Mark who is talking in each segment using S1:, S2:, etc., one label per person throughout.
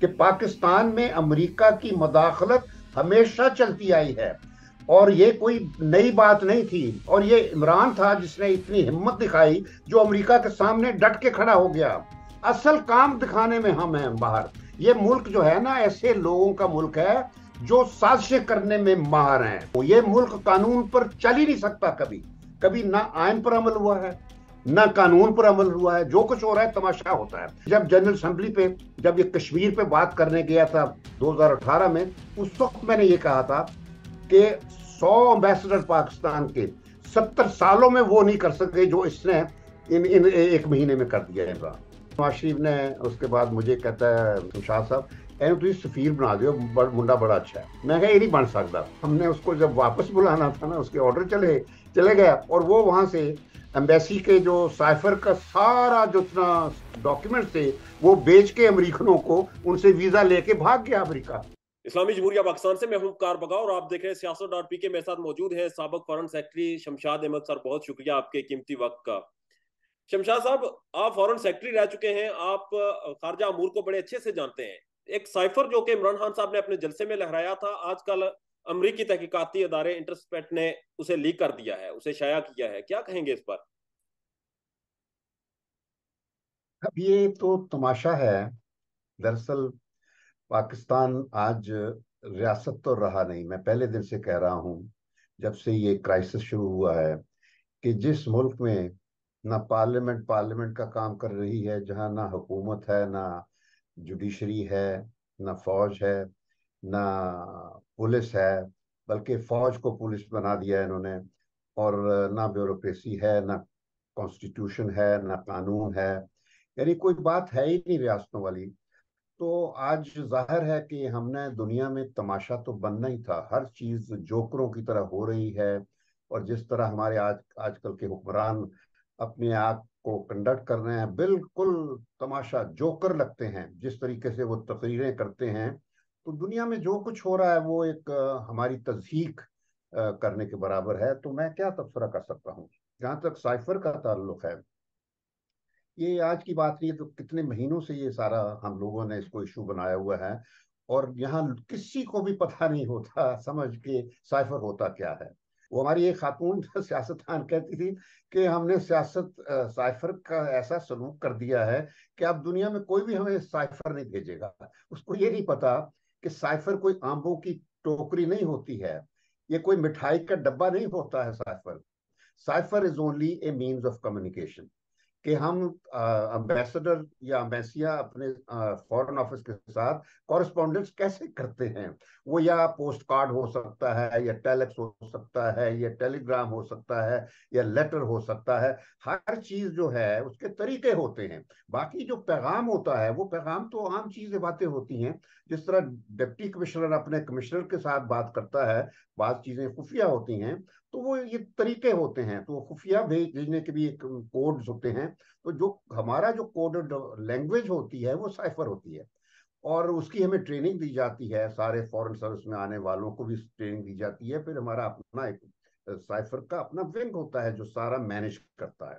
S1: कि पाकिस्तान में अमेरिका की मदाखलत हमेशा चलती आई है और ये कोई नई बात नहीं थी और ये इमरान था जिसने इतनी हिम्मत दिखाई जो अमेरिका के सामने डट के खड़ा हो गया असल काम दिखाने में हम हैं बाहर ये मुल्क जो है ना ऐसे लोगों का मुल्क है जो साजिश करने में माहर हैं ये मुल्क कानून पर चल ही नहीं सकता कभी कभी ना आयन पर अमल हुआ है न कानून पर अमल हुआ है जो कुछ हो रहा है तमाशा होता है जब जनरल असम्बली पे जब ये कश्मीर पे बात करने गया था 2018 में उस वक्त मैंने ये कहा था कि 100 एम्बेसडर पाकिस्तान के 70 सालों में वो नहीं कर सके जो इसने इन इन एक महीने में कर दिया है नवाज शरीफ ने उसके बाद मुझे कहता है शाह साहब ਇਹਨੂੰ तुझे सफीर बना दो बड़ा ਬੜਾ ਅੱਛਾ ਹੈ ਮੈਂ ਕਿਹਾ ਇਹ नहीं बन सकता हमने उसको जब वापस बुलाना था ना उसके ऑर्डर चले चले गया और वो वहां से एम्बेसी के जो साइफर का सारा जितना डॉक्यूमेंट थे वो बेच के अमरीकनों को उनसे वीजा लेके भाग गया अमरीका
S2: इस्लामी जमहूरिया पाकिस्तान से मैं हूं कार बगा और आप देख रहे हैं सियासत डॉट पी के मेरे साथ मौजूद है सबक foreign secretary Shamshad Ahmad sir बहुत शुक्रिया आपके कीमती वक्त का शमशाद साहब आप फॉरन सेक्रेटरी रह चुके हैं आप खारजा अमूर को बड़े अच्छे से जानते हैं एक साइफर जो कि इमरान खान साहब ने अपने जलसे में लहराया था आजकल अमरीकी तहकीकती अदारे इंटरस्पेट ने उसे लीक कर दिया है उसे शाया किया है क्या कहेंगे इस पर
S1: अब ये तो तमाशा है दरअसल पाकिस्तान आज रियासत तो रहा नहीं मैं पहले दिन से कह रहा हूं जब से ये क्राइसिस शुरू हुआ है कि जिस मुल्क में ना पार्लियामेंट पार्लियामेंट का काम कर रही है जहां ना हुकूमत है ना जुडिशरी है ना फौज है ना पुलिस है बल्कि फौज को पुलिस बना दिया है इन्होंने और ना ब्यूरोक्रेसी है ना कॉन्स्टिट्यूशन है ना कानून है यानी कोई बात है ही नहीं रियासतों वाली तो आज जाहिर है कि हमने दुनिया में तमाशा तो बनना ही था हर चीज जोकरों की तरह हो रही है और जिस तरह हमारे आज आजकल के हुक्मरान अपने आप को कंडक्ट कर रहे हैं बिल्कुल तमाशा जोकर लगते हैं जिस तरीके से वो तकरीरें करते हैं तो दुनिया में जो कुछ हो रहा है वो एक हमारी तस्दीक करने के बराबर है तो मैं क्या तबसरा कर सकता हूँ जहाँ तक साइफर का ताल्लुक है ये आज की बात नहीं है तो कितने महीनों से ये सारा हम लोगों ने इसको इशू बनाया हुआ है और यहाँ किसी को भी पता नहीं होता समझ के साइफर होता क्या है वो हमारी एक खातून सियासतदान कहती थी कि हमने सियासत साइफर का ऐसा सलूक कर दिया है कि अब दुनिया में कोई भी हमें साइफर नहीं भेजेगा उसको ये नहीं पता कि साइफर कोई आंबों की टोकरी नहीं होती है ये कोई मिठाई का डब्बा नहीं होता है cipher cipher is only a means of communication कि हम अम्बेसडर या अम्बेसिया अपने फॉरेन ऑफिस के साथ कॉरस्पॉन्डेंस कैसे करते हैं वो या पोस्ट कार्ड हो सकता है या टेलेक्स हो सकता है या टेलीग्राम हो सकता है या लेटर हो सकता है हर चीज जो है उसके तरीके होते हैं बाकी जो पैगाम होता है वो पैगाम तो आम चीजें बातें होती हैं जिस तरह डिप्टी कमिश्नर अपने कमिश्नर के साथ बात करता है बात चीजें खुफिया होती हैं तो वो ये तरीके होते हैं तो खुफिया भेजने के भी एक कोड्स होते हैं तो जो हमारा जो कोडेड लैंग्वेज होती है वो साइफर होती है और उसकी हमें ट्रेनिंग दी जाती है सारे फॉरेन सर्विस में आने वालों को भी ट्रेनिंग दी जाती है फिर हमारा अपना एक साइफर का अपना विंग होता है जो सारा मैनेज करता है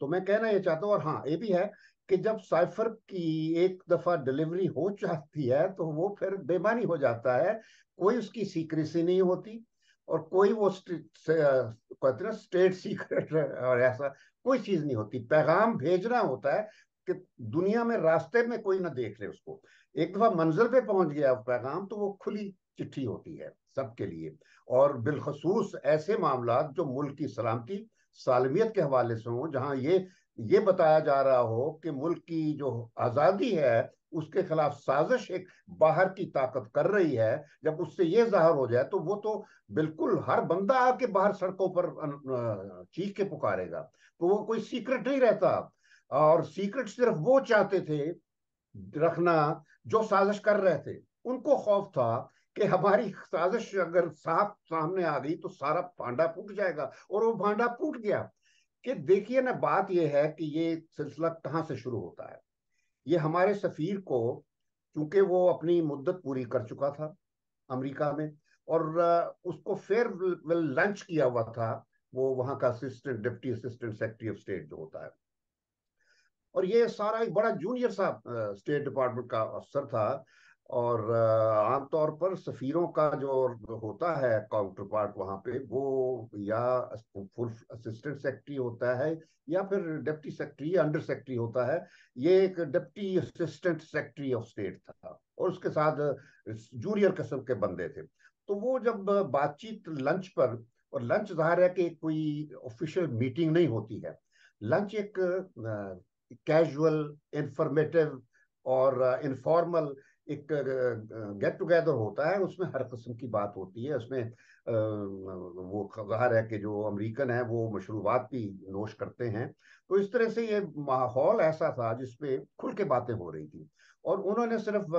S1: तो मैं कहना ये चाहता हूँ और हाँ ये भी है कि जब साइफर की एक दफा डिलीवरी हो जाती है तो वो फिर बेमानी हो जाता है कोई उसकी सीक्रेसी नहीं होती और कोई वो कहते ना स्टेट सीक्रेट और ऐसा कोई चीज नहीं होती पैगाम भेजना होता है कि दुनिया में रास्ते में कोई ना देख ले उसको एक दफा मंजिल पे पहुंच गया पैगाम तो वो खुली चिट्ठी होती है सबके लिए और बिलखसूस ऐसे मामला जो मुल्क की सलामती सालमियत के हवाले से हो जहाँ ये ये बताया जा रहा हो कि मुल्क की जो आज़ादी है उसके खिलाफ साजिश एक बाहर की ताकत कर रही है जब उससे ये जाहिर हो जाए तो वो तो बिल्कुल हर बंदा आके बाहर सड़कों पर चीख के पुकारेगा तो वो कोई सीक्रेट नहीं रहता और सीक्रेट सिर्फ वो चाहते थे रखना जो साजिश कर रहे थे उनको खौफ था कि हमारी साजिश अगर साफ सामने आ गई तो सारा भांडा फूट जाएगा और वो भांडा फूट गया कि देखिए ना बात यह है कि ये सिलसिला कहाँ से शुरू होता है ये हमारे सफ़ीर को चूंकि वो अपनी मुद्दत पूरी कर चुका था अमेरिका में और उसको फेयर लंच किया हुआ था वो वहां का assistant deputy assistant secretary of state जो होता है और ये सारा एक बड़ा जूनियर सा स्टेट डिपार्टमेंट का अफसर था और आमतौर पर सफ़ीरों का जो होता है काउंटर पार्ट वहाँ पे वो या फुल असिस्टेंट सेक्रेटरी होता है या फिर डिप्टी सेक्रेटरी अंडर सेक्रेटरी होता है ये एक deputy assistant secretary of state था और उसके साथ जूनियर कस्म के बंदे थे तो वो जब बातचीत लंच पर और लंच जाहिर है कि कोई ऑफिशियल मीटिंग नहीं होती है लंच एक कैजुअल इंफॉर्मेटिव और इनफॉर्मल uh, एक गेट टुगेदर होता है उसमें हर किस्म की बात होती है उसमें वो ज़ाहिर है कि जो अमेरिकन है वो मशरूबात भी नोश करते हैं तो इस तरह से ये माहौल ऐसा था जिसपे खुल के बातें हो रही थी और उन्होंने सिर्फ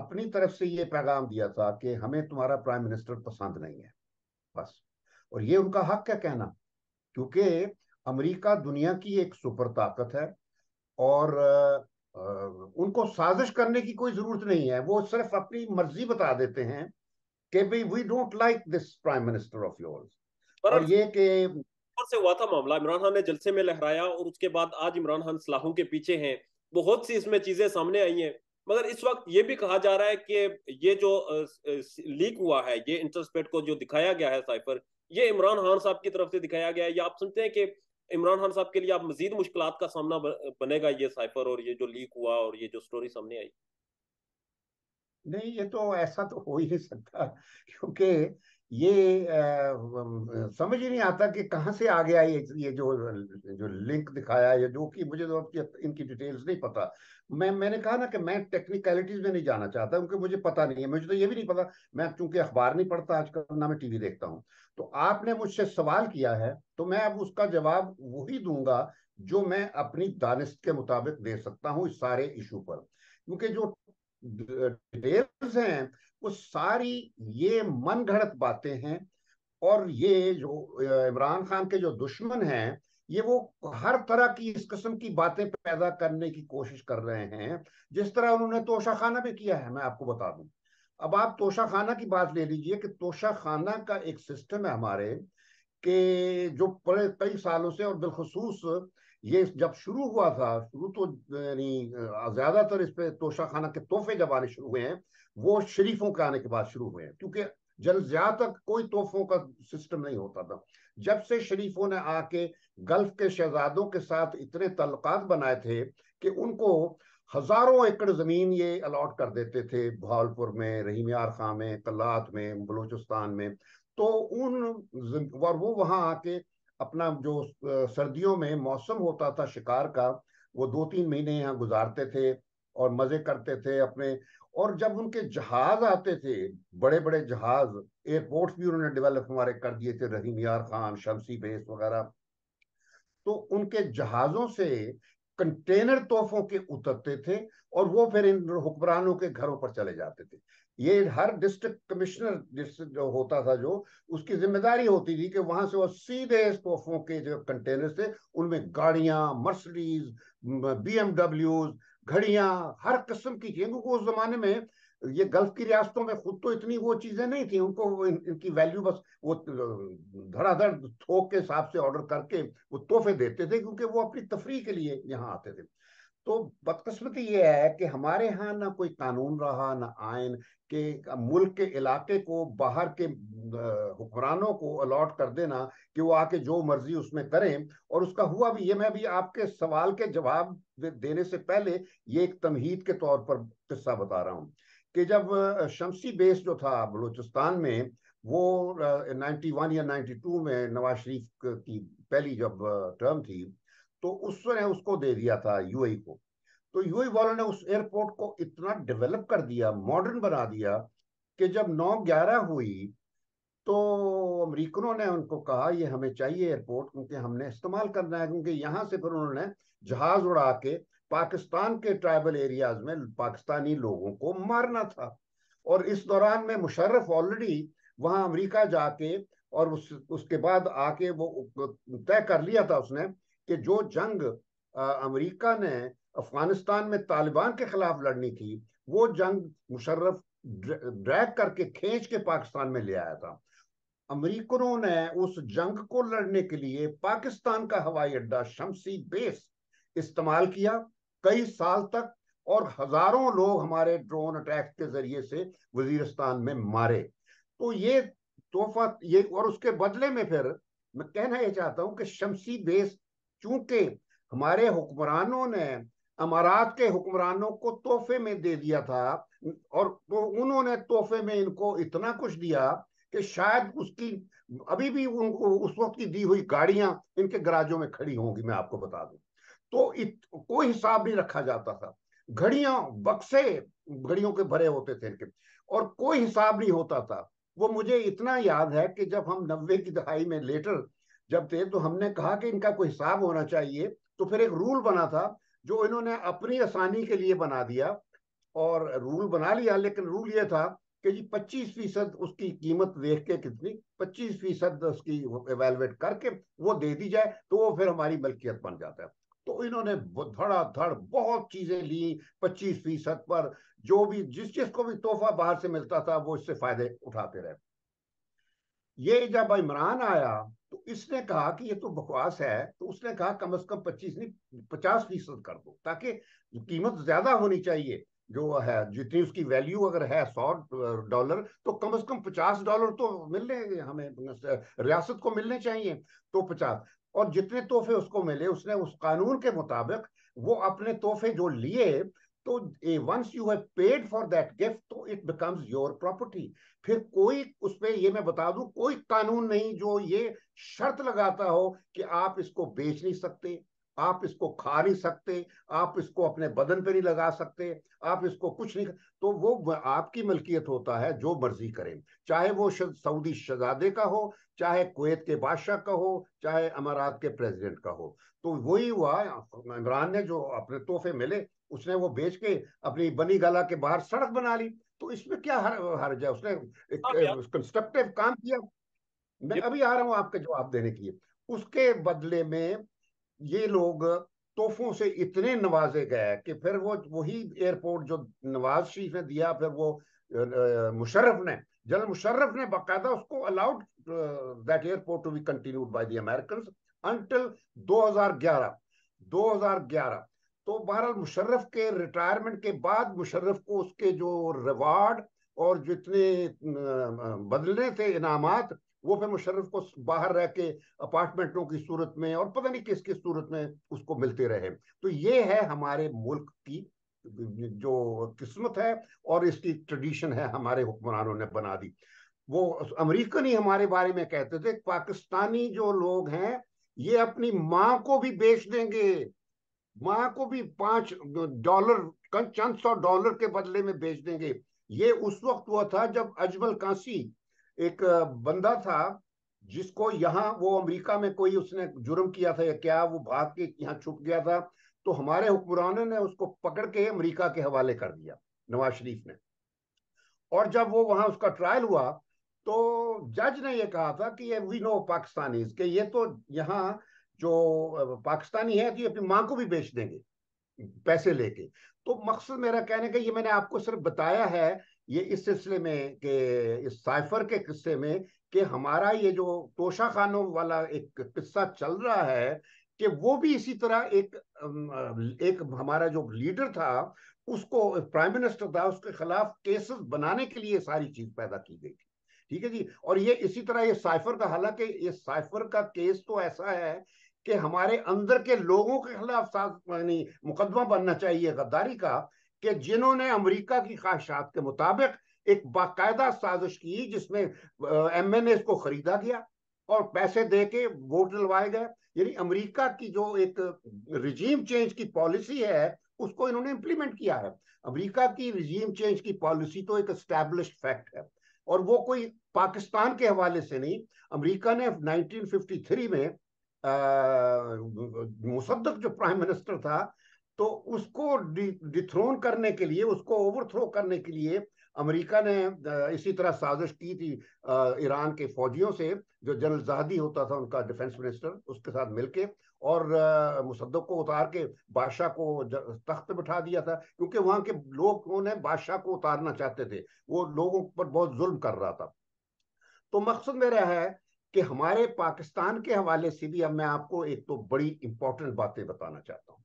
S1: अपनी तरफ से ये पैगाम दिया था कि हमें तुम्हारा प्राइम मिनिस्टर पसंद नहीं है बस और ये उनका हक है कहना क्योंकि अमेरिका दुनिया की एक सुपर ताकत है और उनको साजिश करने की कोई जरूरत नहीं है वो सिर्फ अपनी मर्जी बता देते हैं कि भाई we don't like this prime minister
S2: of yours और ये कि से हुआ था मामला इमरान खान ने जलसे में लहराया और उसके बाद आज इमरान खान सलाहों के पीछे हैं बहुत सी इसमें चीजें सामने आई हैं मगर इस वक्त ये भी कहा जा रहा है कि ये जो लीक हुआ है ये इंटरस्पेट को जो दिखाया गया है साइफर ये इमरान खान साहब की तरफ से दिखाया गया है या आप समझते हैं कि इमरान खान साहब के लिए आप मजीद मुश्किल का सामना बनेगा ये साइफर और ये जो लीक हुआ और ये जो स्टोरी सामने आई
S1: नहीं ये तो ऐसा तो हो ही नहीं सकता क्योंकि ये आ, समझ ही नहीं आता कि कहाँ से आ गया ये ये जो जो लिंक दिखाया है जो कि मुझे तो इनकी डिटेल्स नहीं पता मैं मैंने कहा ना कि मैं टेक्निकलिटीज में नहीं जाना चाहता क्योंकि मुझे पता नहीं है मुझे तो ये भी नहीं पता मैं चूंकि अखबार नहीं पढ़ता आजकल ना मैं टीवी देखता हूँ तो आपने मुझसे सवाल किया है तो मैं अब उसका जवाब वही दूंगा जो मैं अपनी दानिश के मुताबिक दे सकता हूँ इस सारे इशू पर क्योंकि जो डिटेल्स हैं वो सारी ये मन घड़त बातें हैं और ये जो इमरान खान के जो दुश्मन हैं ये वो हर तरह की इस किस्म की बातें पैदा करने की कोशिश कर रहे हैं जिस तरह उन्होंने तोशा खाना भी किया है मैं आपको बता दूं अब आप तोशा खाना की बात ले लीजिए कि तोशा खाना का एक सिस्टम है हमारे के जो कई सालों से और बिलखसूस ये जब शुरू हुआ था शुरू तो यानी ज्यादातर इस पे खाना के तोहफे जब आने शुरू हुए हैं वो शरीफों के आने के बाद शुरू हुए हैं क्योंकि जल ज्यादा कोई तोहफों का सिस्टम नहीं होता था जब से शरीफों ने आके गल्फ के शहजादों के साथ इतने तल्लक बनाए थे कि उनको हजारों एकड़ जमीन ये अलॉट कर देते थे भावलपुर में रहीम यार खां में कलात में बलूचिस्तान में तो उन और वो वहां आके अपना जो सर्दियों में मौसम होता था शिकार का वो दो तीन महीने यहाँ गुजारते थे और मजे करते थे अपने और जब उनके जहाज आते थे बड़े बड़े जहाज एयरपोर्ट भी उन्होंने डेवलप हमारे कर दिए थे रहीम यार खान शमसी बेस वगैरह तो उनके जहाजों से कंटेनर तोहफों के उतरते थे और वो फिर इन हुक्मरानों के घरों पर चले जाते थे ये हर डिस्ट्रिक्ट कमिश्नर जो होता था जो उसकी जिम्मेदारी होती थी कि वहां से वो सीधे तोहफों के जो कंटेनर थे उनमें गाड़ियां मर्सडीज एमडब्ल्यूज घड़ियां हर किस्म की चीजें क्योंकि उस जमाने में ये गल्फ की रियासतों में खुद तो इतनी वो चीजें नहीं थी उनको इन, इनकी वैल्यू बस वो धड़ाधड़ थोक के हिसाब से ऑर्डर करके वो तोहफे देते थे क्योंकि वो अपनी तफरी के लिए यहाँ आते थे तो बदकस्मती ये है कि हमारे यहाँ ना कोई कानून रहा ना आयन कि मुल्क के इलाके को बाहर के हुक्मरानों को अलॉट कर देना कि वो आके जो मर्जी उसमें करें और उसका हुआ भी ये मैं भी आपके सवाल के जवाब देने से पहले ये एक तमहीद के तौर पर किस्सा बता रहा हूँ कि जब शमसी बेस जो था बलूचिस्तान में वो 91 या 92 में नवाज शरीफ की पहली जब टर्म थी तो उसने उसको दे दिया था यूएई को तो यूए वालों ने उस एयरपोर्ट को इतना डेवलप कर दिया मॉडर्न बना दिया कि जब नौ ग्यारह हुई तो अमरीकनों ने उनको कहा ये हमें चाहिए एयरपोर्ट क्योंकि हमने इस्तेमाल करना है क्योंकि यहाँ से फिर उन्होंने जहाज उड़ा के पाकिस्तान के ट्राइबल एरियाज में पाकिस्तानी लोगों को मारना था और इस दौरान में मुशर्रफ ऑलरेडी वहाँ अमरीका जाके और उस उसके बाद आके वो तय कर लिया था उसने कि जो जंग अमेरिका ने अफगानिस्तान में तालिबान के खिलाफ लड़नी थी वो जंग मुशर्रफ ड्रैग करके खींच के पाकिस्तान में ले आया था अमरीकनों ने उस जंग को लड़ने के लिए पाकिस्तान का हवाई अड्डा शमसी बेस इस्तेमाल किया कई साल तक और हजारों लोग हमारे ड्रोन अटैक के जरिए से वजीरस्तान में मारे तो ये तोहफा ये और उसके बदले में फिर मैं कहना यह चाहता हूं कि शमसी बेस चूंकि हमारे हुक्मरानों ने अमारात के हुक्मरानों को तोहफे में दे दिया था और तो उन्होंने तोहफे में इनको इतना कुछ दिया कि शायद उसकी अभी भी उनको उस वक्त की दी हुई गाड़ियां इनके गराजों में खड़ी होंगी मैं आपको बता दूं तो इत, कोई हिसाब नहीं रखा जाता था घड़ियां बक्से घड़ियों के भरे होते थे इनके और कोई हिसाब नहीं होता था वो मुझे इतना याद है कि जब हम नब्बे की दहाई में लेटर जब थे तो हमने कहा कि इनका कोई हिसाब होना चाहिए तो फिर एक रूल बना था जो इन्होंने अपनी आसानी के लिए बना दिया और रूल बना लिया लेकिन रूल ये था कि जी पच्चीस फीसद उसकी कीमत देख के कितनी पच्चीस फीसद उसकी एवेलुएट करके वो दे दी जाए तो वो फिर हमारी मलकियत बन जाता है तो इन्होंने धड़ाधड़ बहुत चीजें ली पच्चीस फीसद पर जो भी जिस जिसको भी तोहफा बाहर से मिलता था वो इससे फायदे उठाते रहे ये जब इमरान आया तो इसने कहा कि ये तो बकवास है तो उसने कहा कम से कम पच्चीस नहीं पचास फीसद कर दो ताकि कीमत ज्यादा होनी चाहिए जो है जितनी उसकी वैल्यू अगर है सौ डॉलर तो कम से कम पचास डॉलर तो मिलने हमें रियासत को मिलने चाहिए तो पचास और जितने तोहफे उसको मिले उसने उस कानून के मुताबिक वो अपने तोहफे जो लिए तो once you have paid for that gift तो इट बिकम्स योर प्रॉपर्टी फिर कोई उस पर ये मैं बता दूं कोई कानून नहीं जो ये शर्त लगाता हो कि आप इसको बेच नहीं सकते आप इसको खा नहीं सकते आप इसको अपने बदन पे नहीं लगा सकते आप इसको कुछ नहीं तो वो आपकी मलकियत होता है जो मर्जी करें चाहे वो सऊदी शहजादे का हो चाहे कुवैत के बादशाह का हो चाहे अमारात के प्रेसिडेंट का हो तो वही हुआ इमरान ने जो अपने तोहफे मिले उसने वो बेच के अपनी बनी गला के बाहर सड़क बना ली तो इसमें क्या हर हर जाए उसने कंस्ट्रक्टिव काम किया मैं अभी आ रहा हूं आपके जवाब देने के लिए उसके बदले में ये लोग तोहफों से इतने नवाजे गए कि फिर वो वही एयरपोर्ट जो नवाज शरीफ ने दिया फिर वो मुशर्रफ ने जनरल मुशर्रफ ने बाकायदा उसको allowed that airport to be continued by the American until 2011 2011 तो बहरहाल मुशर्रफ के रिटायरमेंट के बाद मुशर्रफ को उसके जो रिवार्ड और जितने बदलने थे इनाम वो फिर मुशर्रफ को बाहर रह के अपार्टमेंटों की सूरत में और पता नहीं किस किस सूरत में उसको मिलते रहे तो ये है हमारे मुल्क की जो किस्मत है और इसकी ट्रेडिशन है हमारे हुक्मरानों ने बना दी वो अमरीकन ही हमारे बारे में कहते थे पाकिस्तानी जो लोग हैं ये अपनी माँ को भी बेच देंगे माँ को भी पांच डॉलर चंद सौ डॉलर के बदले में बेच देंगे ये उस वक्त हुआ था जब अजमल कांसी एक बंदा था जिसको यहाँ वो अमेरिका में कोई उसने जुर्म किया था या क्या वो भाग के यहाँ छुप गया था तो हमारे हुक्मरानों ने उसको पकड़ के अमेरिका के हवाले कर दिया नवाज शरीफ ने और जब वो वहां उसका ट्रायल हुआ तो जज ने ये कहा था कि ये वी नो पाकिस्तानीज के ये तो यहाँ जो पाकिस्तानी है तो ये अपनी माँ को भी बेच देंगे पैसे लेके तो मकसद मेरा कहने का ये मैंने आपको सिर्फ बताया है ये इस सिलसिले में के इस साइफर के किस्से में कि हमारा ये जो तोशा खानों वाला एक किस्सा चल रहा है कि वो भी इसी तरह एक एक हमारा जो लीडर था उसको प्राइम मिनिस्टर था उसके खिलाफ केसेस बनाने के लिए सारी चीज पैदा की गई थी ठीक है जी और ये इसी तरह ये साइफर का हालांकि ये साइफर का केस तो ऐसा है कि हमारे अंदर के लोगों के खिलाफ मुकदमा बनना चाहिए गद्दारी का कि जिन्होंने अमेरिका की ख्वाहिशात के मुताबिक एक बाकायदा साजिश की जिसमें एम एन एस को खरीदा गया और पैसे दे के वोट दिलवाए गए यानी अमेरिका की जो एक रिजीम चेंज की पॉलिसी है उसको इन्होंने इम्प्लीमेंट किया है अमेरिका की रिजीम चेंज की पॉलिसी तो एक स्टैब्लिश फैक्ट है और वो कोई पाकिस्तान के हवाले से नहीं अमेरिका ने 1953 में मुसद्दक जो प्राइम मिनिस्टर था तो उसको डिथ्रोन करने के लिए उसको ओवरथ्रो करने के लिए अमेरिका ने इसी तरह साजिश की थी ईरान के फौजियों से जो जनरल जहादी होता था उनका डिफेंस मिनिस्टर उसके साथ मिलके और मुसद्दक को उतार के बादशाह को तख्त बिठा दिया था क्योंकि वहाँ के लोग उन्हें बादशाह को उतारना चाहते थे वो लोगों पर बहुत जुल्म कर रहा था तो मकसद मेरा है कि हमारे पाकिस्तान के हवाले से भी अब मैं आपको एक तो बड़ी इंपॉर्टेंट बातें बताना चाहता हूँ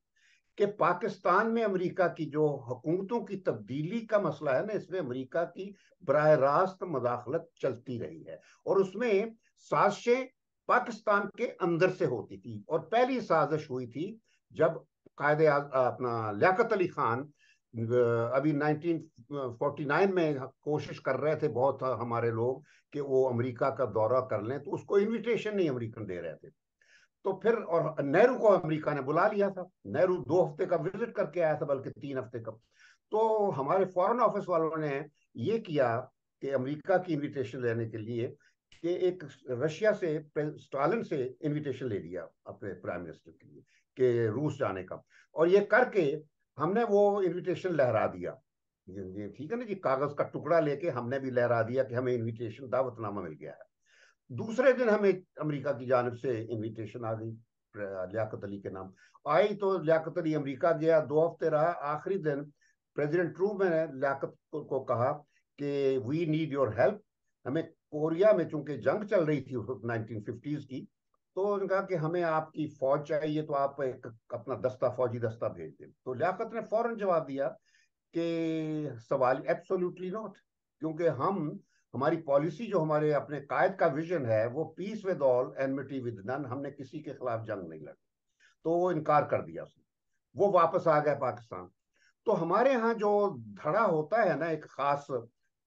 S1: कि पाकिस्तान में अमेरिका की जो हुकूमतों की तब्दीली का मसला है ना इसमें अमेरिका की बरह रास्त मदाखलत चलती रही है और उसमें साजिशें पाकिस्तान के अंदर से होती थी और पहली साजिश हुई थी जब कायदे अपना लियाकत अली खान अभी 1949 में कोशिश कर रहे थे बहुत हमारे लोग कि वो अमेरिका का दौरा कर लें तो उसको इनविटेशन नहीं अमेरिकन दे रहे थे तो फिर और नेहरू को अमेरिका ने बुला लिया था नेहरू दो हफ्ते का विजिट करके आया था बल्कि तीन हफ्ते का तो हमारे फॉरेन ऑफिस वालों ने ये किया कि अमेरिका की इनविटेशन लेने के लिए कि एक रशिया से स्टालिन से इनविटेशन ले लिया अपने प्राइम मिनिस्टर के लिए कि रूस जाने का और ये करके हमने वो इनविटेशन लहरा दिया ठीक है ना जी कागज का टुकड़ा लेके हमने भी लहरा दिया कि हमें इनविटेशन दावतनामा मिल गया है दूसरे दिन हमें अमेरिका की जानब से इनविटेशन आ गई लियाकत अली के नाम आई तो लियाकत अली अमरीका गया दो हफ्ते रहा आखिरी दिन प्रेसिडेंट ट्रू ने लियाकत को, कहा कि वी नीड योर हेल्प हमें कोरिया में चूंकि जंग चल रही थी उस नाइनटीन की तो उन्होंने कहा कि हमें आपकी फौज चाहिए तो आप एक अपना दस्ता फौजी दस्ता भेज दें तो लियाकत ने फौरन जवाब दिया कि सवाल एब्सोल्युटली नॉट क्योंकि हम हमारी पॉलिसी जो हमारे अपने कायद का विजन है वो peace with all enmity with none हमने किसी के खिलाफ जंग नहीं लड़ी तो वो इनकार कर दिया उसने वो वापस आ गया पाकिस्तान तो हमारे यहाँ जो धड़ा होता है ना एक खास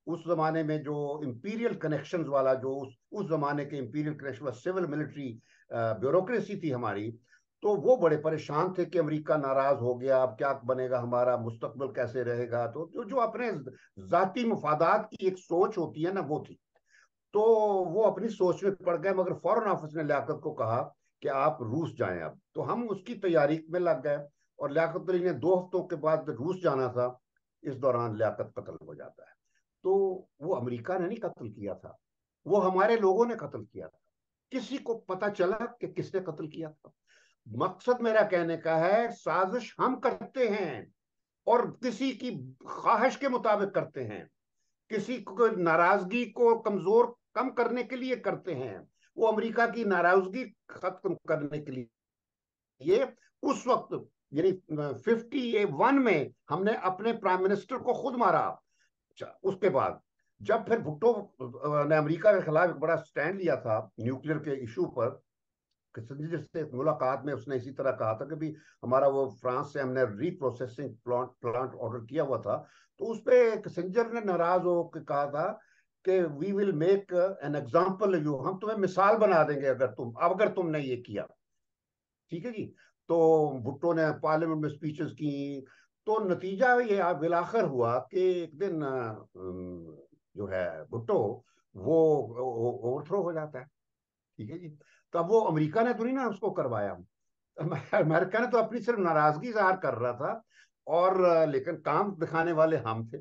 S1: उस जमाने में जो इम्पीरियल कनेक्शंस वाला जो उस उस जमाने के imperial connection civil military bureaucracy थी हमारी तो वो बड़े परेशान थे कि अमेरिका नाराज हो गया अब क्या बनेगा हमारा मुस्तकबल कैसे रहेगा तो जो, तो जो अपने जाती मफादात की एक सोच होती है ना वो थी तो वो अपनी सोच में पड़ गए मगर फॉरन ऑफिस ने लियाकत को कहा कि आप रूस जाए अब तो हम उसकी तैयारी में लग गए और लियाकत अली ने दो हफ्तों के बाद रूस जाना था इस दौरान लियाकत कत्ल हो जाता है तो वो अमेरिका ने नहीं कत्ल किया था वो हमारे लोगों ने कत्ल किया था किसी को पता चला कि किसने कत्ल किया था मकसद मेरा कहने का है साजिश हम करते हैं और किसी की ख्वाहिश के मुताबिक करते हैं किसी को नाराजगी को कमजोर कम करने के लिए करते हैं वो अमेरिका की नाराजगी खत्म करने के लिए ये उस वक्त यानी फिफ्टी वन में हमने अपने प्राइम मिनिस्टर को खुद मारा अच्छा, उसके बाद जब फिर भुट्टो ने अमेरिका के खिलाफ एक बड़ा स्टैंड लिया था न्यूक्लियर के इशू पर किसिंजर से मुलाकात में उसने इसी तरह कहा था कि भी हमारा वो फ्रांस से हमने रीप्रोसेसिंग प्लांट प्लांट ऑर्डर किया हुआ था तो उस पर किसिंजर ने नाराज होकर कहा था कि we will make an example you हम तुम्हें मिसाल बना देंगे अगर तुम अब अगर तुमने ये किया ठीक है जी तो भुट्टो ने पार्लियामेंट में स्पीचेस की तो नतीजा ये बिलाखर हुआ कि एक दिन जो है भुट्टो वो ओवरथ्रो हो जाता है ठीक है जी तो अब वो अमेरिका ने तो नहीं ना उसको करवाया अमेरिका ने तो अपनी सिर्फ नाराजगी जाहिर कर रहा था और लेकिन काम दिखाने वाले हम थे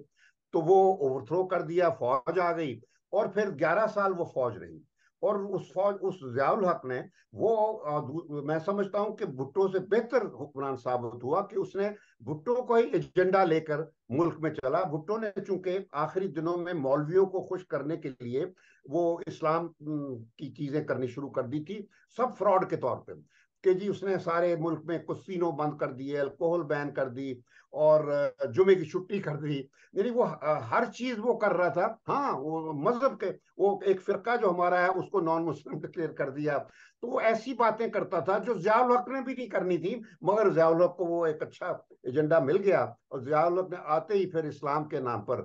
S1: तो वो ओवरथ्रो कर दिया फौज आ गई और फिर 11 साल वो फौज रही और उस फौज उस जयाल हक ने वो मैं समझता हूं कि भुट्टो से बेहतर हुक्मरान साबित हुआ कि उसने भुट्टो को ही एजेंडा लेकर मुल्क में चला भुट्टो ने चूंकि आखिरी दिनों में मौलवियों को खुश करने के लिए वो इस्लाम की चीजें करनी शुरू कर दी थी सब फ्रॉड के तौर पर कि जी उसने सारे मुल्क में कुस्सिनो बंद कर दिए अल्कोहल बैन कर दी और जुमे की छुट्टी कर दी यानी वो हर चीज वो कर रहा था हाँ वो मजहब के वो एक फिरका जो हमारा है उसको नॉन मुस्लिम डिक्लेयर कर दिया तो वो ऐसी बातें करता था जो जयाल हक ने भी नहीं करनी थी मगर जयाल हक को वो एक अच्छा एजेंडा मिल गया और जयाल हक ने आते ही फिर इस्लाम के नाम पर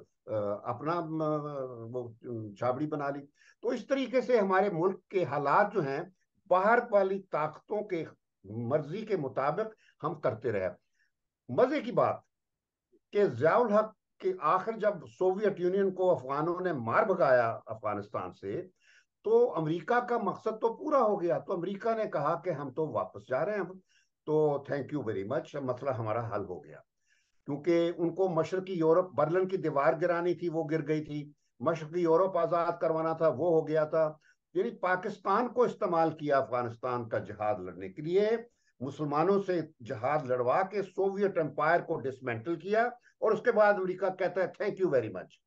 S1: अपना वो छाबड़ी बना ली तो इस तरीके से हमारे मुल्क के हालात जो हैं बाहर वाली ताकतों के मर्जी के मुताबिक हम करते रहे मजे की बात कि जयाउल हक के आखिर जब सोवियत यूनियन को अफगानों ने मार भगाया अफगानिस्तान से तो अमेरिका का मकसद तो पूरा हो गया तो अमेरिका ने कहा कि हम तो वापस जा रहे हैं तो थैंक यू वेरी मच मसला हमारा हल हो गया क्योंकि उनको मशरकी यूरोप बर्लिन की दीवार गिरानी थी वो गिर गई थी मशरकी यूरोप आज़ाद करवाना था वो हो गया था यानी पाकिस्तान को इस्तेमाल किया अफगानिस्तान का जहाज लड़ने के लिए मुसलमानों से जहाज लड़वा के सोवियत एम्पायर को डिसमेंटल किया और उसके बाद अमरीका कहता है थैंक यू वेरी मच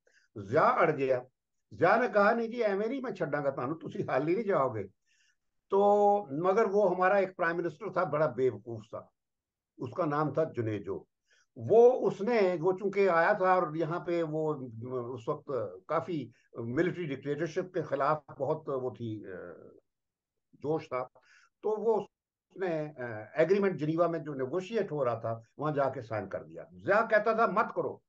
S1: ज्या अड़ गया ज्या ने कहा नहीं जी एवं नहीं मैं छागा तहु तुम हाल ही नहीं जाओगे तो मगर वो हमारा एक प्राइम मिनिस्टर था बड़ा बेवकूफ था उसका नाम था जुनेजो वो उसने वो चूंकि आया था और यहाँ पे वो उस वक्त काफी मिलिट्री डिक्टेटरशिप के खिलाफ बहुत वो थी जोश था तो वो उसने एग्रीमेंट जिनीवा में जो नेगोशिएट हो रहा था वहां जाके साइन कर दिया जिया कहता था मत करो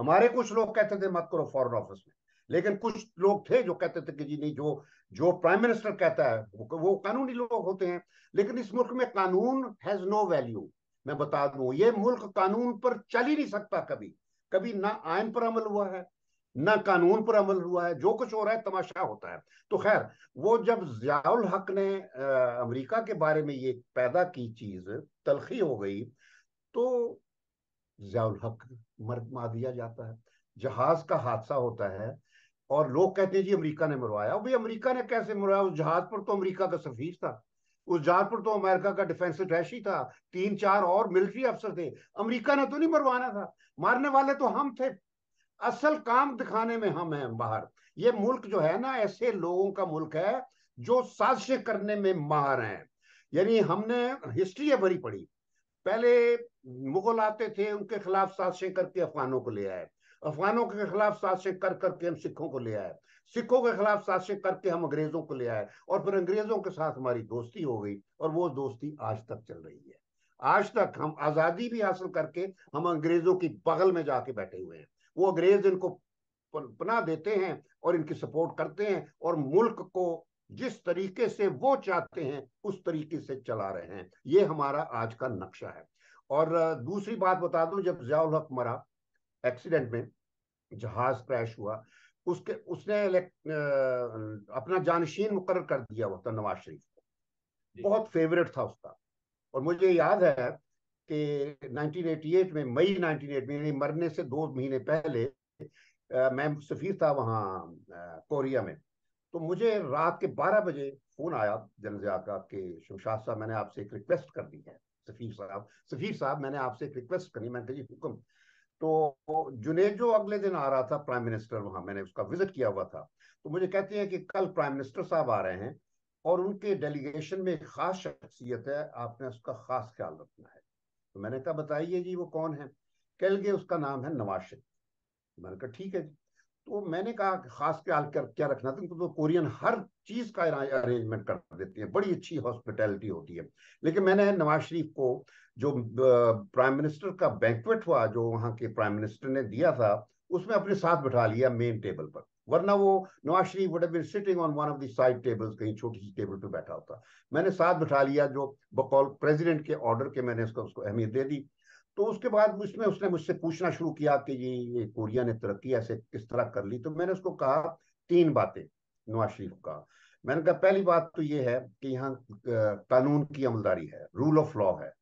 S1: हमारे कुछ लोग कहते थे मत करो फॉरन ऑफिस में लेकिन कुछ लोग थे जो कहते थे कि जी नहीं जो जो प्राइम मिनिस्टर कहता है वो कानूनी लोग होते हैं लेकिन इस मुल्क में कानून हैज नो वैल्यू मैं बता दू ये मुल्क कानून पर चल ही नहीं सकता कभी कभी ना आयन पर अमल हुआ है ना कानून पर अमल हुआ है जो कुछ हो रहा है तमाशा होता है तो खैर वो जब जियाउल हक ने अमेरिका के बारे में ये पैदा की चीज तलखी हो गई तो जियाउल हक मर मार दिया जाता है जहाज का हादसा होता है और लोग कहते हैं जी अमेरिका ने मरवाया भाई अमेरिका ने कैसे मरवाया उस जहाज पर तो अमेरिका का सफीर था उस जारपुर तो अमेरिका का डिफेंस ट्रैश ही था तीन चार और मिलिट्री अफसर थे अमेरिका ने तो नहीं मरवाना था मारने वाले तो हम थे असल काम दिखाने में हम हैं बाहर ये मुल्क जो है ना ऐसे लोगों का मुल्क है जो साजिश करने में माहर हैं यानी हमने हिस्ट्री है भरी पड़ी पहले मुगल आते थे उनके खिलाफ साजिशें करके अफगानों को ले आए अफगानों के खिलाफ साजिशें कर करके हम सिखों को ले आए सिखों के खिलाफ साजिशें करके हम अंग्रेजों को ले आए और फिर अंग्रेजों के साथ हमारी दोस्ती हो गई और वो दोस्ती आज तक चल रही है आज तक हम आजादी भी हासिल करके हम अंग्रेजों की बगल में जाके बैठे हुए हैं वो अंग्रेज इनको बना देते हैं और इनकी सपोर्ट करते हैं और मुल्क को जिस तरीके से वो चाहते हैं उस तरीके से चला रहे हैं ये हमारा आज का नक्शा है और दूसरी बात बता दूं जब जयाल हक मरा एक्सीडेंट में जहाज क्रैश हुआ उसके उसने अपना जानशीन मुकर कर दिया हुआ था नवाज शरीफ बहुत फेवरेट था उसका और मुझे याद है कि 1988 में मई 1988 में मरने से दो महीने पहले आ, मैं सफीर था वहाँ कोरिया में तो मुझे रात के 12 बजे फोन आया जनजिया का कि शमशाद साहब मैंने आपसे एक रिक्वेस्ट कर दी है सफीर साहब सफीर साहब मैंने आपसे एक रिक्वेस्ट करी मैंने कही हुक्म तो जुनेद जो अगले दिन आ रहा था प्राइम मिनिस्टर वहां मैंने उसका विजिट किया हुआ था तो मुझे कहते हैं कि कल प्राइम मिनिस्टर साहब आ रहे हैं और उनके डेलीगेशन में एक खास शख्सियत है आपने उसका खास ख्याल रखना है तो मैंने कहा बताइए जी वो कौन है कह लगे उसका नाम है नवाज शरीफ मैंने कहा ठीक है जी तो मैंने कहा खास ख्याल कर क्या रखना था तो, तो कोरियन हर चीज का अरेंजमेंट कर देते हैं बड़ी अच्छी हॉस्पिटैलिटी होती है लेकिन मैंने नवाज शरीफ को जो प्राइम मिनिस्टर का बैंकवेट हुआ जो वहाँ के प्राइम मिनिस्टर ने दिया था उसमें अपने साथ बैठा लिया मेन टेबल पर वरना वो Nawaz Sharif would been sitting on one of the side tables कहीं छोटी सी टेबल पे बैठा होता मैंने साथ बैठा लिया जो बकौल प्रेसिडेंट के ऑर्डर के मैंने उसको उसको अहमियत दे दी तो उसके बाद उसमें उसने मुझसे पूछना शुरू किया कि ये ये कोरिया ने तरक्की ऐसे किस तरह कर ली तो मैंने उसको कहा तीन बातें नवाज शरीफ का मैंने कहा पहली बात तो ये है कि यहाँ कानून की अमलदारी है रूल ऑफ लॉ है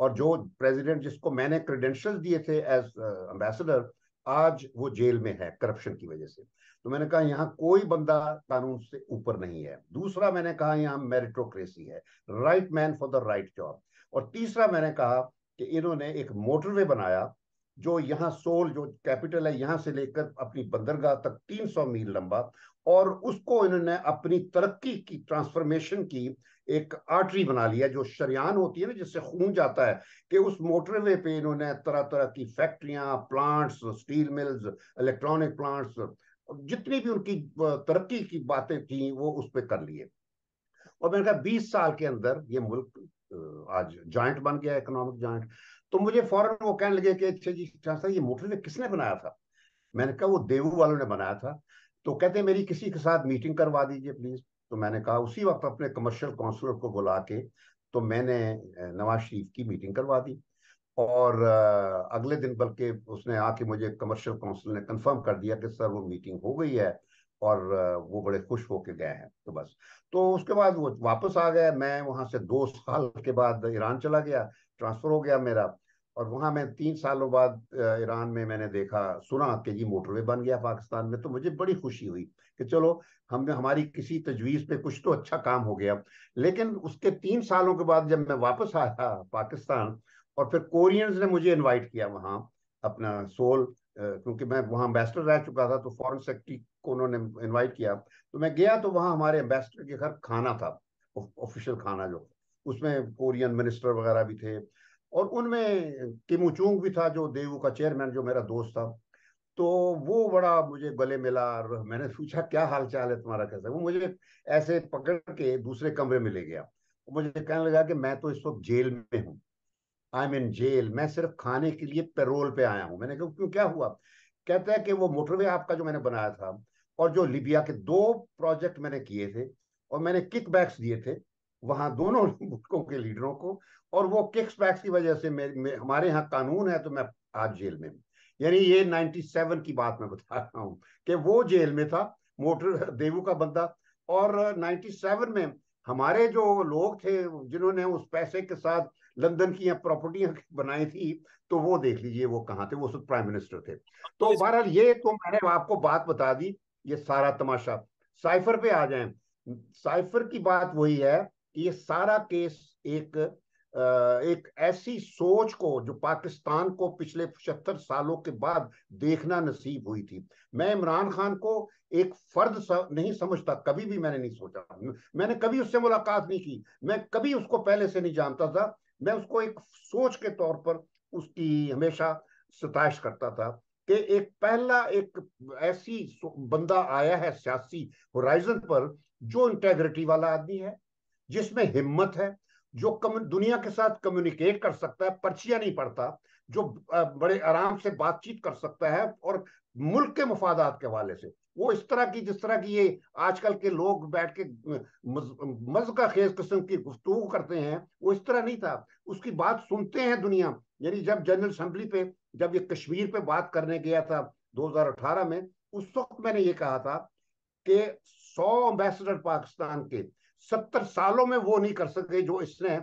S1: और जो प्रेसिडेंट जिसको मैंने क्रेडेंशियल दिए थे एज एम्बेसडर आज वो जेल में है करप्शन की वजह से तो मैंने कहा यहाँ कोई बंदा कानून से ऊपर नहीं है दूसरा मैंने कहा यहाँ मेरिटोक्रेसी है right man for the right job और तीसरा मैंने कहा कि इन्होंने एक मोटरवे बनाया जो यहाँ सोल जो कैपिटल है यहाँ से लेकर अपनी बंदरगाह तक 300 मील लंबा और उसको इन्होंने अपनी तरक्की की ट्रांसफॉर्मेशन की एक आर्टरी बना लिया जो शरियान होती है ना जिससे खून जाता है कि उस मोटरवे पे इन्होंने तरह तरह की फैक्ट्रियां plants steel mills electronic plants जितनी भी उनकी तरक्की की बातें थी वो उस पर कर लिए और मैंने कहा बीस साल के अंदर ये मुल्क आज जॉइंट बन गया इकोनॉमिक जॉइंट तो मुझे फौरन वो कहने लगे कि अच्छा जी अच्छा साहब ये मोटरवे किसने बनाया था मैंने कहा वो देवू वालों ने बनाया था तो कहते मेरी किसी के साथ मीटिंग करवा दीजिए प्लीज तो मैंने कहा उसी वक्त अपने कमर्शियल काउंसलर को बुला के तो मैंने नवाज शरीफ की मीटिंग करवा दी और अगले दिन बल्कि उसने आके मुझे कमर्शियल काउंसिल ने कंफर्म कर दिया कि सर वो मीटिंग हो गई है और वो बड़े खुश होके गए हैं तो बस तो उसके बाद वो वापस आ गए मैं वहाँ से दो साल के बाद ईरान चला गया ट्रांसफर हो गया मेरा और वहाँ मैं तीन सालों बाद ईरान में मैंने देखा सुना कि जी मोटरवे बन गया पाकिस्तान में तो मुझे बड़ी खुशी हुई कि चलो हमने हमारी किसी तजवीज़ पे कुछ तो अच्छा काम हो गया लेकिन उसके तीन सालों के बाद जब मैं वापस आया पाकिस्तान और फिर कोरियंस ने मुझे इनवाइट किया वहाँ अपना सोल क्योंकि मैं वहाँ एम्बेसडर रह चुका था तो फॉरेन सेक्रेटरी को उन्होंने इनवाइट किया तो मैं गया तो वहाँ हमारे एम्बेसडर के घर खाना था ऑफिशियल खाना जो उसमें कोरियन मिनिस्टर वगैरह भी थे और उनमें किमुचूंग भी था जो देवू का चेयरमैन जो मेरा दोस्त था तो वो बड़ा मुझे गले मिला और मैंने पूछा क्या हाल चाल है तुम्हारा कैसा वो मुझे ऐसे पकड़ के दूसरे कमरे में ले गया मुझे कहने लगा कि मैं तो इस वक्त जेल में हूँ आई एम इन जेल मैं सिर्फ खाने के लिए पेरोल पे आया हूँ मैंने कहा क्यों क्या हुआ कहता है कि वो मोटरवे आपका जो मैंने बनाया था और जो लिबिया के दो प्रोजेक्ट मैंने किए थे और मैंने किक बैक्स दिए थे वहां दोनों मुल्कों के लीडरों को और वो किक्स बैक्स की वजह से हमारे यहाँ कानून है तो मैं आज जेल में हूँ यानी ये 97 की बात मैं बता रहा हूँ कि वो जेल में था मोटर देवू का बंदा और 97 में हमारे जो लोग थे जिन्होंने उस पैसे के साथ लंदन की प्रॉपर्टियां बनाई थी तो वो देख लीजिए वो कहाँ थे वो सब प्राइम मिनिस्टर थे तो, तो बहरहाल ये तो मैंने आपको बात बता दी ये सारा तमाशा साइफर पे आ जाए साइफर की बात वही है कि ये सारा केस एक एक ऐसी सोच को जो पाकिस्तान को पिछले पचहत्तर सालों के बाद देखना नसीब हुई थी मैं इमरान खान को एक फर्द नहीं समझता कभी भी मैंने नहीं सोचा मैंने कभी उससे मुलाकात नहीं की मैं कभी उसको पहले से नहीं जानता था मैं उसको एक सोच के तौर पर उसकी हमेशा सताइश करता था कि एक पहला एक ऐसी बंदा आया है सियासी होराइजन पर जो इंटेग्रिटी वाला आदमी है जिसमें हिम्मत है जो कम, दुनिया के साथ कम्युनिकेट कर सकता है पर्चियां नहीं पड़ता जो बड़े आराम से बातचीत कर सकता है और मुल्क के मफादात के हवाले से वो इस तरह की जिस तरह की ये आजकल के लोग बैठ के मज का खेज किस्म की गुफ्तु करते हैं वो इस तरह नहीं था उसकी बात सुनते हैं दुनिया यानी जब जनरल असम्बली पे जब ये कश्मीर पे बात करने गया था 2018 में उस वक्त मैंने ये कहा था कि 100 अम्बेसडर पाकिस्तान के 70 सालों में वो नहीं कर सके जो इसने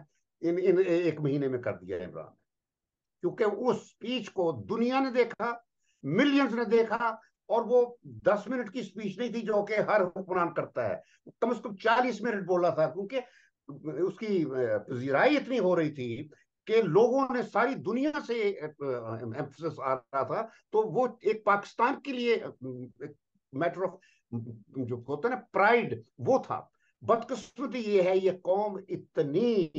S1: इन इन एक महीने में कर दिया इमरान क्योंकि उस स्पीच को दुनिया ने देखा मिलियंस ने देखा और वो दस मिनट की स्पीच नहीं थी जो कि हर हुक्मरान करता है कम से कम चालीस मिनट बोला था क्योंकि उसकी पजीराई इतनी हो रही थी कि लोगों ने सारी दुनिया से एम्फोसिस आ रहा था तो वो एक पाकिस्तान के लिए मैटर ऑफ जो होता है ना प्राइड वो था बदकिस्मती ये है ये कौम इतनी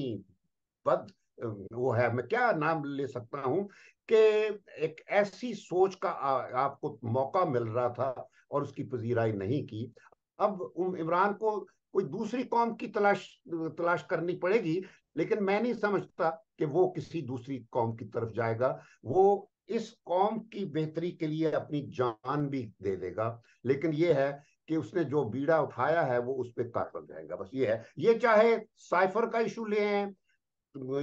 S1: बद वो है मैं क्या नाम ले सकता हूँ कि एक ऐसी सोच का आ, आपको मौका मिल रहा था और उसकी पजीराई नहीं की अब इमरान को कोई दूसरी कौम की तलाश तलाश करनी पड़ेगी लेकिन मैं नहीं समझता कि वो किसी दूसरी कौम की तरफ जाएगा वो इस कौम की बेहतरी के लिए अपनी जान भी दे देगा लेकिन ये है कि उसने जो बीड़ा उठाया है वो उस पर कार्रवाई जाएगा बस ये है ये चाहे साइफर का इशू ले आए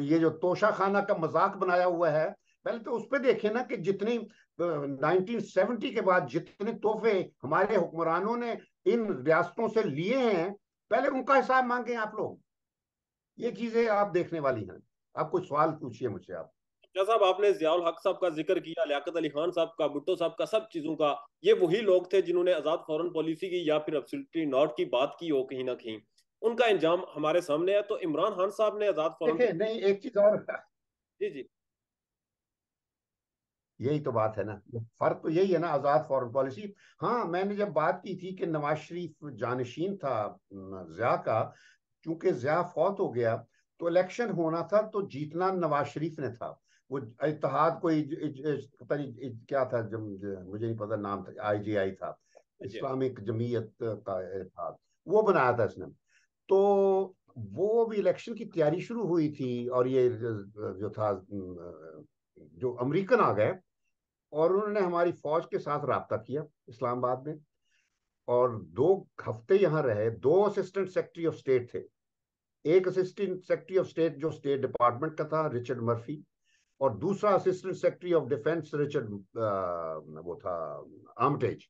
S1: ये जो तोशा खाना का मजाक बनाया हुआ है पहले तो उस पर देखे ना कि जितनी 1970 के बाद जितने तोहफे हमारे हुक्मरानों ने इन रियासतों से लिए हैं पहले उनका हिसाब मांगे आप लोग ये चीजें आप देखने वाली हैं आप कुछ सवाल पूछिए मुझसे आप
S2: अच्छा साहब आपने जियाउल हक साहब का जिक्र किया लियाकत अली खान साहब का भुट्टो साहब का सब चीज़ों का ये वही लोग थे जिन्होंने आज़ाद फॉरन पॉलिसी की या फिर नॉट की बात की हो कहीं ना कहीं उनका इंजाम हमारे सामने है तो इमरान खान साहब ने आजाद फोरम नहीं एक चीज और जी जी
S1: यही तो बात है ना फर्क तो यही है ना आजाद फॉरन पॉलिसी हाँ मैंने जब बात की थी कि नवाज शरीफ जानशीन था जिया का क्योंकि जिया फौत हो गया तो इलेक्शन होना था तो जीतना नवाज शरीफ ने था वो इतिहाद कोई पता नहीं क्या था जब मुझे नहीं पता नाम था आई जी आई था इस्लामिक जमीयत का इतिहाद वो बनाया था इसने तो वो भी इलेक्शन की तैयारी शुरू हुई थी और ये जो था जो अमेरिकन आ गए और उन्होंने हमारी फौज के साथ रबता किया इस्लामाबाद में और दो हफ्ते यहाँ रहे दो असिस्टेंट सेक्रेटरी ऑफ स्टेट थे एक असिस्टेंट सेक्रेटरी ऑफ स्टेट जो स्टेट डिपार्टमेंट का था रिचर्ड मर्फी और दूसरा assistant secretary of defence Richard वो था आमटेज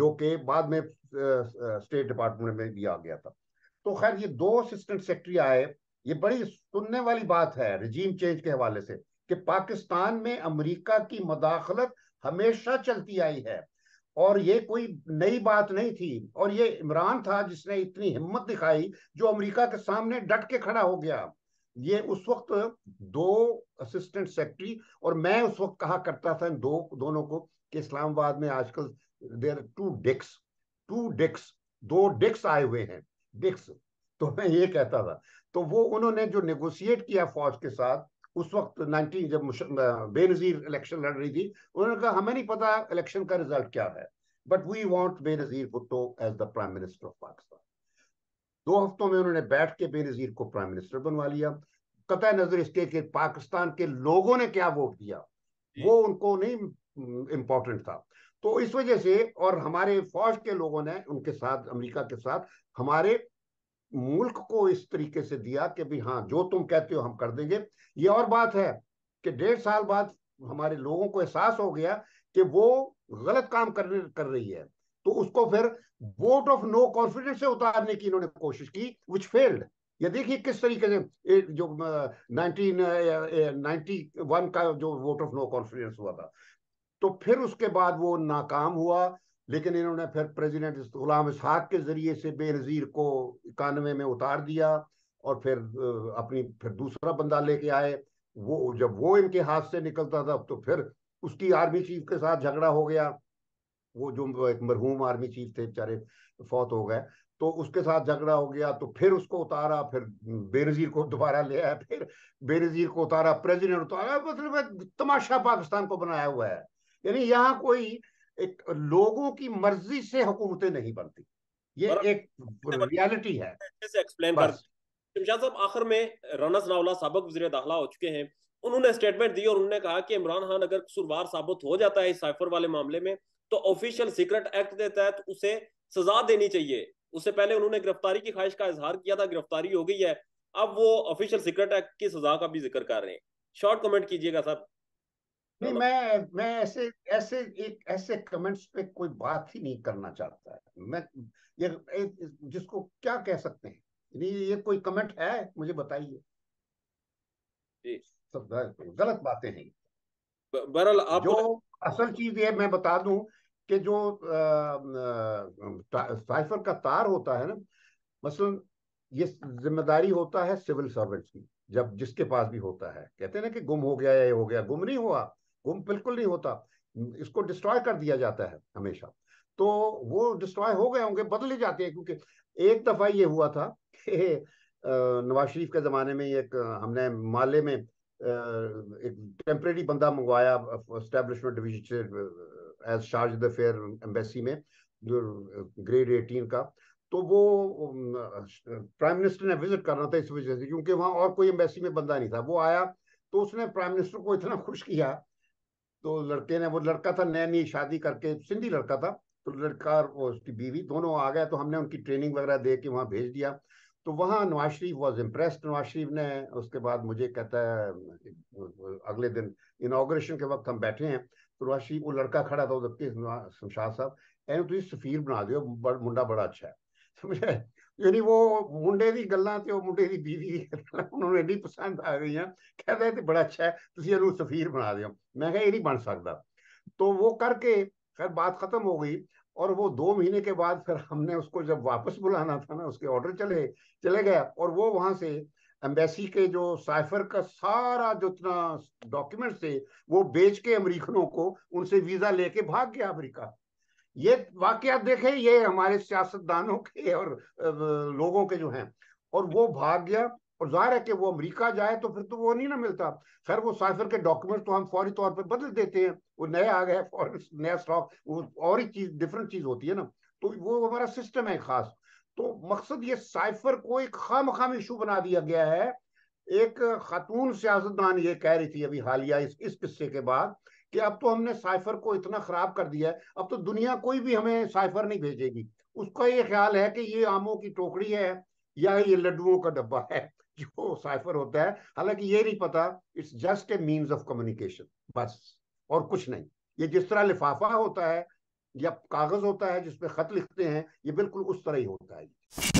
S1: जो कि बाद में स्टेट डिपार्टमेंट में भी आ गया था तो खैर ये दो असिस्टेंट सेक्रेटरी आए ये बड़ी सुनने वाली बात है रिजीम चेंज के हवाले से कि पाकिस्तान में अमेरिका की मदाखलत हमेशा चलती आई है और ये कोई नई बात नहीं थी और ये इमरान था जिसने इतनी हिम्मत दिखाई जो अमेरिका के सामने डट के खड़ा हो गया ये उस वक्त दो असिस्टेंट सेक्रेटरी और मैं उस वक्त कहा करता था दो दोनों को कि इस्लामाबाद में आजकल देर टू डिक्स टू डिक्स दो डिक्स आए हुए हैं डिक्स तो मैं ये कहता था तो वो उन्होंने जो नेगोशिएट किया फौज के साथ उस वक्त 19 जब बेनजीर इलेक्शन लड़ रही थी उन्होंने कहा हमें नहीं पता इलेक्शन का रिजल्ट क्या है but we want Benazir Bhutto as the prime minister of Pakistan दो हफ्तों में उन्होंने बैठ के बेनजीर को प्राइम मिनिस्टर बनवा लिया कत नजर इसके कि पाकिस्तान के लोगों ने क्या वोट दिया वो उनको नहीं इम्पोर्टेंट था तो इस वजह से और हमारे फौज के लोगों ने उनके साथ अमेरिका के साथ हमारे मुल्क को इस तरीके से दिया कि भी हाँ जो तुम कहते हो हम कर देंगे ये और बात है कि डेढ़ साल बाद हमारे लोगों को एहसास हो गया कि वो गलत काम कर कर रही है तो उसको फिर वोट ऑफ नो कॉन्फिडेंस से उतारने की इन्होंने कोशिश की विच फेल्ड ये देखिए किस तरीके से जो नाइनटीन नाइन्टी वन का जो वोट ऑफ नो कॉन्फिडेंस हुआ था तो फिर उसके बाद वो नाकाम हुआ लेकिन इन्होंने फिर प्रेसिडेंट गुलाम इसहाक के जरिए से बेनज़ीर को इक्यानवे में उतार दिया और फिर अपनी फिर दूसरा बंदा लेके आए वो जब वो इनके हाथ से निकलता था तो फिर उसकी आर्मी चीफ के साथ झगड़ा हो गया वो जो एक मरहूम आर्मी चीफ थे बेचारे फौत हो गए तो उसके साथ झगड़ा हो गया तो फिर उसको उतारा फिर बेनजीर को दोबारा ले आया फिर बेनजीर को उतारा प्रेसिडेंट उतारा मतलब तमाशा पाकिस्तान को बनाया हुआ है यानी यहाँ कोई एक लोगों की मर्जी से हुकूमतें नहीं बनती ये एक रियलिटी है
S2: शमशाद साहब आखिर में रनस नावला सबक वजी दाखिला हो चुके हैं उन्होंने स्टेटमेंट दी और उन्होंने कहा कि इमरान खान अगर कसूरवार साबित हो जाता है इस साइफर वाले मामले में तो ऑफिशियल सीक्रेट एक्ट के तहत उसे सजा देनी चाहिए उससे पहले उन्होंने गिरफ्तारी की ख्वाहिश का इजहार किया था गिरफ्तारी हो गई है अब वो ऑफिशियल सीक्रेट एक्ट की सजा का भी जिक्र कर रहे हैं शॉर्ट कमेंट कीजिएगा सर
S1: नहीं मैं मैं ऐसे ऐसे एक ऐसे कमेंट्स पे कोई बात ही नहीं करना चाहता मैं ये जिसको क्या कह सकते हैं नहीं ये कोई कमेंट है मुझे बताइए सब गलत बातें हैं
S2: बरल आप जो
S1: असल चीज ये मैं बता दूं कि जो साइफर का तार होता है ना मसलन ये जिम्मेदारी होता है सिविल सर्वेंट की जब जिसके पास भी होता है कहते हैं ना कि गुम हो गया या ये हो गया गुम नहीं हुआ वो बिल्कुल नहीं होता इसको डिस्ट्रॉय कर दिया जाता है हमेशा तो वो डिस्ट्रॉय हो गए होंगे बदले जाते हैं क्योंकि एक दफा ये हुआ था कि नवाज शरीफ के जमाने में एक हमने माले में एक टेम्परेरी बंदा मंगवाया स्टैब्लिशमेंट डिवीजन से as charge d'affaires embassy में ग्रेड एटीन का तो वो प्राइम मिनिस्टर ने विजिट करना था इस वजह से क्योंकि वहाँ और कोई एम्बेसी में बंदा नहीं था वो आया तो उसने प्राइम मिनिस्टर को इतना खुश किया तो लड़के ने वो लड़का था नया नई शादी करके सिंधी लड़का था तो लड़का और उसकी बीवी दोनों आ गए तो हमने उनकी ट्रेनिंग वगैरह दे के वहाँ भेज दिया तो वहाँ नवाज शरीफ वॉज इम्प्रेस नवाज शरीफ ने उसके बाद मुझे कहता है अगले दिन इनाग्रेशन के वक्त हम बैठे हैं तो नवाज शरीफ वो लड़का खड़ा था शमशाद साहब एन तुझे सफ़ीर बना दो मुंडा बड़ा अच्छा है समझे तो ਜਿਹੜੀ ਉਹ ਮੁੰਡੇ ਦੀ ਗੱਲਾਂ ਤੇ ਉਹ ਮੁੰਡੇ ਦੀ ਬੀਵੀ ਉਹਨਾਂ ਨੂੰ ਐਡੀ ਪਸੰਦ ਆ ਗਈਆਂ ਕਹਿੰਦਾ ਤੇ ਬੜਾ ਅੱਛਾ ਹੈ ਤੁਸੀਂ ਇਹਨੂੰ ਸਫੀਰ ਬਣਾ ਦਿਓ मैं ये नहीं बन सकता तो वो करके खैर बात खत्म हो गई और वो दो महीने के बाद फिर हमने उसको जब वापस बुलाना था ना उसके ऑर्डर चले चले गए और वो वहां से एम्बेसी के जो साइफर का सारा जितना डॉक्यूमेंट थे वो बेच के अमरीकनों को उनसे वीजा लेके भाग गया अमेरिका ये वाकया देखे ये हमारे सियासतदानों के और लोगों के जो हैं और वो भाग गया और जाहिर है कि वो अमेरिका जाए तो फिर तो वो नहीं ना मिलता खैर वो साइफर के डॉक्यूमेंट तो हम फौरी तौर पर बदल देते हैं वो नए आ गए नया स्टॉक वो और ही चीज डिफरेंट चीज होती है ना तो वो हमारा सिस्टम है खास तो मकसद ये साइफर को एक खाम खाम इशू बना दिया गया है एक खातून सियासतदान ये कह रही थी अभी हालिया इस, इस किस्से के बाद कि अब तो हमने साइफर को इतना खराब कर दिया है अब तो दुनिया कोई भी हमें साइफर नहीं भेजेगी उसका ये ख्याल है कि ये आमों की टोकरी है या ये लड्डुओं का डब्बा है जो साइफर होता है हालांकि ये नहीं पता it's just a means of communication बस और कुछ नहीं ये जिस तरह लिफाफा होता है या कागज होता है जिसपे खत लिखते हैं ये बिल्कुल उस तरह ही होता है